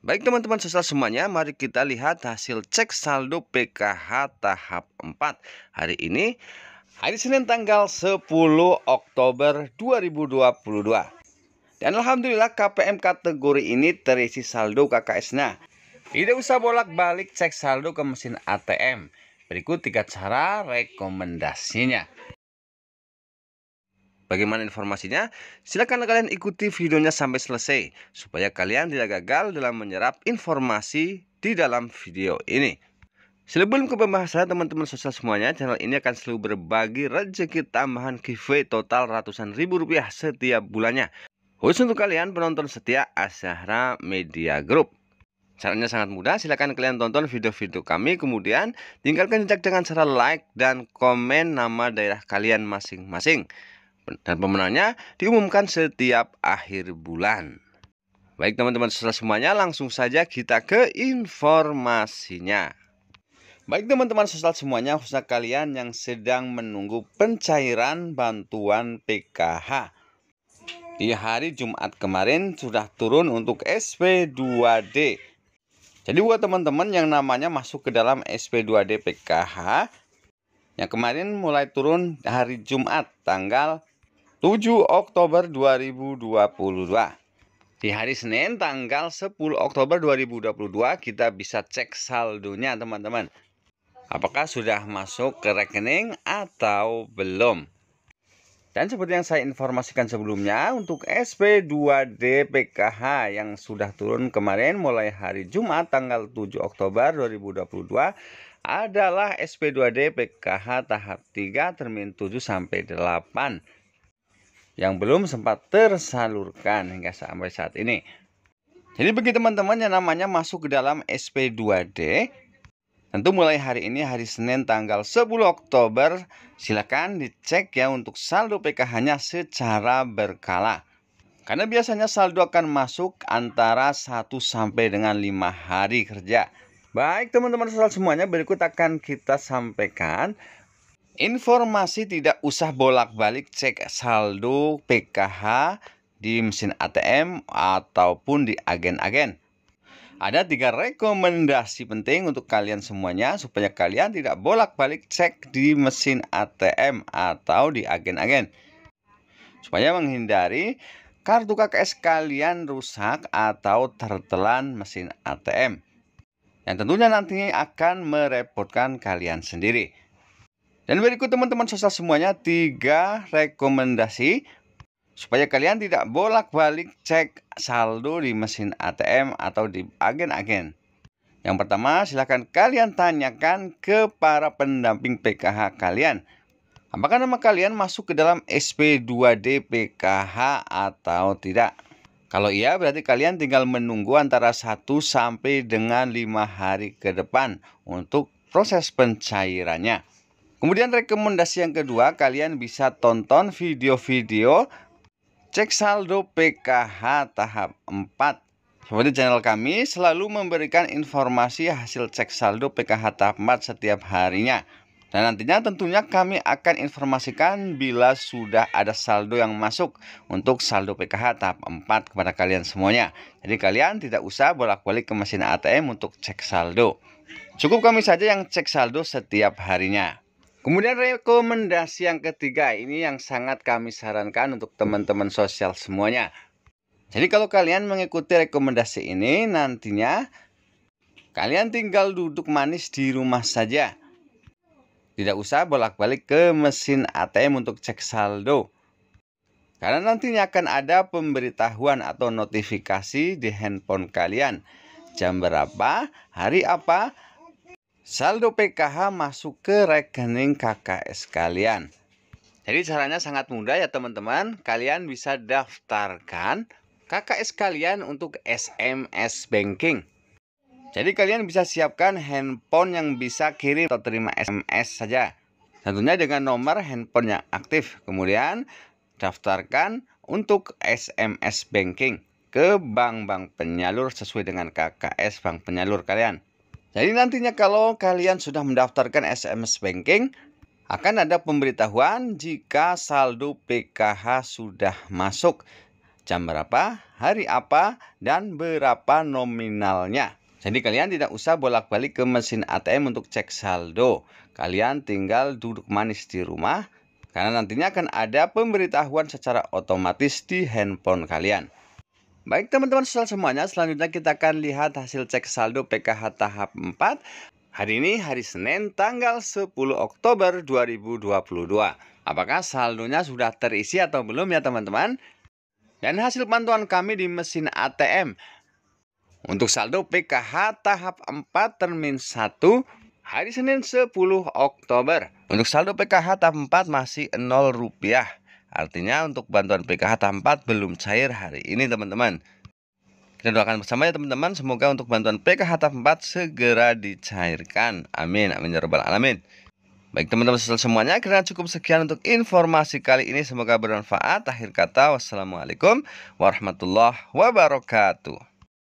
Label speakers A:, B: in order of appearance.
A: Baik teman-teman sosial semuanya, mari kita lihat hasil cek saldo PKH tahap 4 hari ini. Hari Senin tanggal 10 Oktober 2022. Dan Alhamdulillah KPM kategori ini terisi saldo KKS-nya. Tidak usah bolak-balik cek saldo ke mesin ATM. Berikut tiga cara rekomendasinya. Bagaimana informasinya? Silakan kalian ikuti videonya sampai selesai supaya kalian tidak gagal dalam menyerap informasi di dalam video ini. Sebelum ke pembahasan teman-teman sosial semuanya, channel ini akan selalu berbagi rezeki tambahan giveaway total ratusan ribu rupiah setiap bulannya. Khusus untuk kalian penonton setia Asyahra Media Group. Caranya sangat mudah, silahkan kalian tonton video-video kami, kemudian tinggalkan jejak dengan cara like dan komen nama daerah kalian masing-masing dan pemenangnya diumumkan setiap akhir bulan. Baik teman-teman setelah semuanya langsung saja kita ke informasinya. Baik teman-teman sosial semuanya khususnya kalian yang sedang menunggu pencairan bantuan PKH. Di hari Jumat kemarin sudah turun untuk SP2D. Jadi buat teman-teman yang namanya masuk ke dalam SP2D PKH yang kemarin mulai turun hari Jumat tanggal 7 Oktober 2022. Di hari Senin tanggal 10 Oktober 2022 kita bisa cek saldonya teman-teman. Apakah sudah masuk ke rekening atau belum? Dan seperti yang saya informasikan sebelumnya untuk SP2D PKH yang sudah turun kemarin mulai hari Jumat tanggal 7 Oktober 2022 adalah SP2D PKH tahap 3 termin 7 sampai 8 yang belum sempat tersalurkan hingga sampai saat ini. Jadi bagi teman-teman yang namanya masuk ke dalam SP2D, tentu mulai hari ini hari Senin tanggal 10 Oktober, silakan dicek ya untuk saldo PKH-nya secara berkala. Karena biasanya saldo akan masuk antara 1 sampai dengan 5 hari kerja. Baik teman-teman soal semuanya berikut akan kita sampaikan Informasi tidak usah bolak-balik cek saldo PKH di mesin ATM ataupun di agen-agen. Ada tiga rekomendasi penting untuk kalian semuanya supaya kalian tidak bolak-balik cek di mesin ATM atau di agen-agen. Supaya menghindari kartu KKS kalian rusak atau tertelan mesin ATM. Yang tentunya nantinya akan merepotkan kalian sendiri. Dan berikut teman-teman sosial semuanya tiga rekomendasi supaya kalian tidak bolak-balik cek saldo di mesin ATM atau di agen-agen. Yang pertama, silahkan kalian tanyakan ke para pendamping PKH kalian. Apakah nama kalian masuk ke dalam SP2D PKH atau tidak? Kalau iya, berarti kalian tinggal menunggu antara 1 sampai dengan 5 hari ke depan untuk proses pencairannya. Kemudian rekomendasi yang kedua, kalian bisa tonton video-video cek saldo PKH tahap 4 seperti channel kami selalu memberikan informasi hasil cek saldo PKH tahap 4 setiap harinya. Dan nantinya tentunya kami akan informasikan bila sudah ada saldo yang masuk untuk saldo PKH tahap 4 kepada kalian semuanya. Jadi kalian tidak usah bolak-balik ke mesin ATM untuk cek saldo. Cukup kami saja yang cek saldo setiap harinya. Kemudian rekomendasi yang ketiga ini yang sangat kami sarankan untuk teman-teman sosial semuanya. Jadi kalau kalian mengikuti rekomendasi ini nantinya kalian tinggal duduk manis di rumah saja. Tidak usah bolak-balik ke mesin ATM untuk cek saldo. Karena nantinya akan ada pemberitahuan atau notifikasi di handphone kalian. Jam berapa, hari apa, saldo PKH masuk ke rekening KKS kalian. Jadi caranya sangat mudah ya teman-teman. Kalian bisa daftarkan KKS kalian untuk SMS banking. Jadi kalian bisa siapkan handphone yang bisa kirim atau terima SMS saja. Tentunya dengan nomor handphone yang aktif. Kemudian daftarkan untuk SMS banking ke bank-bank penyalur sesuai dengan KKS bank penyalur kalian. Jadi nantinya kalau kalian sudah mendaftarkan SMS banking, akan ada pemberitahuan jika saldo PKH sudah masuk. Jam berapa, hari apa, dan berapa nominalnya. Jadi kalian tidak usah bolak-balik ke mesin ATM untuk cek saldo. Kalian tinggal duduk manis di rumah karena nantinya akan ada pemberitahuan secara otomatis di handphone kalian. Baik teman-teman sosial semuanya, selanjutnya kita akan lihat hasil cek saldo PKH tahap 4. Hari ini hari Senin tanggal 10 Oktober 2022. Apakah saldonya sudah terisi atau belum ya teman-teman? Dan hasil pantauan kami di mesin ATM. Untuk saldo PKH tahap 4 termin 1 hari Senin 10 Oktober. Untuk saldo PKH tahap 4 masih 0 rupiah. Artinya untuk bantuan PKH tampak belum cair hari ini teman-teman. Kita doakan bersama ya teman-teman, semoga untuk bantuan PKH tahap 4 segera dicairkan. Amin, amin ya rabbal alamin. Baik teman-teman semuanya, kira cukup sekian untuk informasi kali ini. Semoga bermanfaat. Akhir kata, wassalamualaikum warahmatullahi wabarakatuh.